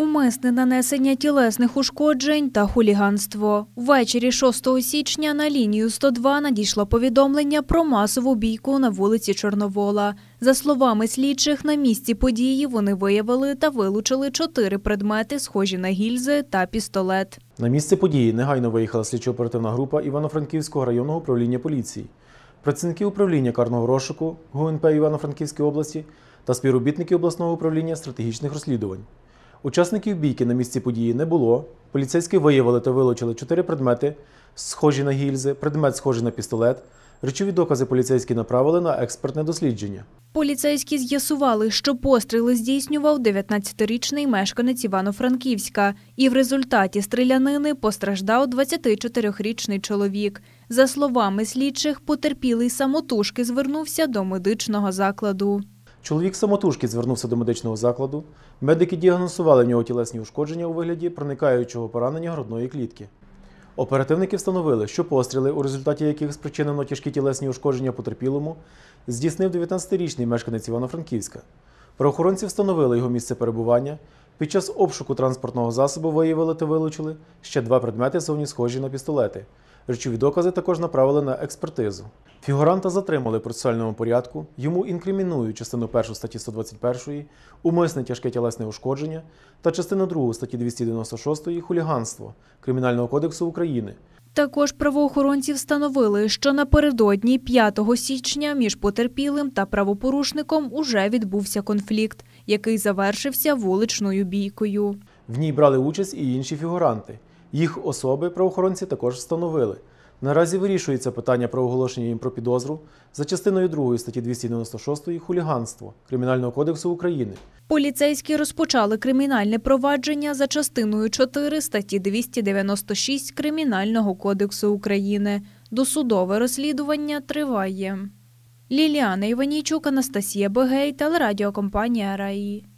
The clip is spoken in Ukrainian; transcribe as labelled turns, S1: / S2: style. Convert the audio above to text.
S1: Умисне нанесення тілесних ушкоджень та хуліганство ввечері 6 січня на лінію 102 надійшло повідомлення про масову бійку на вулиці Чорновола. За словами слідчих, на місці події вони виявили та вилучили чотири предмети, схожі на гільзи та пістолет.
S2: На місце події негайно виїхала слідчо-оперативна група Івано-Франківського районного управління поліції, працівники управління карного розшуку ГУНП Івано-Франківської області та співробітники обласного управління стратегічних розслідувань. Учасників бійки на місці події не було. Поліцейські виявили та вилучили чотири предмети, схожі на гільзи, предмет схожий на пістолет. Речові докази поліцейські направили на експертне дослідження.
S1: Поліцейські з'ясували, що постріли здійснював 19-річний мешканець Івано-Франківська, і в результаті стрілянини постраждав 24-річний чоловік. За словами слідчих, потерпілий самотужки звернувся до медичного закладу.
S2: Чоловік самотужки звернувся до медичного закладу. Медики діагностували в нього тілесні ушкодження у вигляді проникаючого поранення грудної клітки. Оперативники встановили, що постріли, у результаті яких спричинено тяжкі тілесні ушкодження потерпілому, здійснив 19-річний мешканець Івано-Франківська. Правоохоронці встановили його місце перебування. Під час обшуку транспортного засобу виявили та вилучили ще два предмети зовні схожі на пістолети. Речові докази також направили на експертизу. Фігуранта затримали в процесуальному порядку. Йому інкримінують частину 1 статті 121, умисне тяжке тілесне ушкодження та частину 2 статті 296 хуліганство Кримінального кодексу України.
S1: Також правоохоронці встановили, що напередодні 5 січня між потерпілим та правопорушником уже відбувся конфлікт, який завершився вуличною бійкою.
S2: В ній брали участь і інші фігуранти. Їх особи правоохоронці також встановили. Наразі вирішується питання про оголошення їм про підозру за частиною 2 статті 296 хуліганство Кримінального кодексу України.
S1: Поліцейські розпочали кримінальне провадження за частиною 4 статті 296 Кримінального кодексу України. Досудове розслідування триває. Ліліана Іванійчук, Анастасія Бегей, телерадіокомпанія Раї.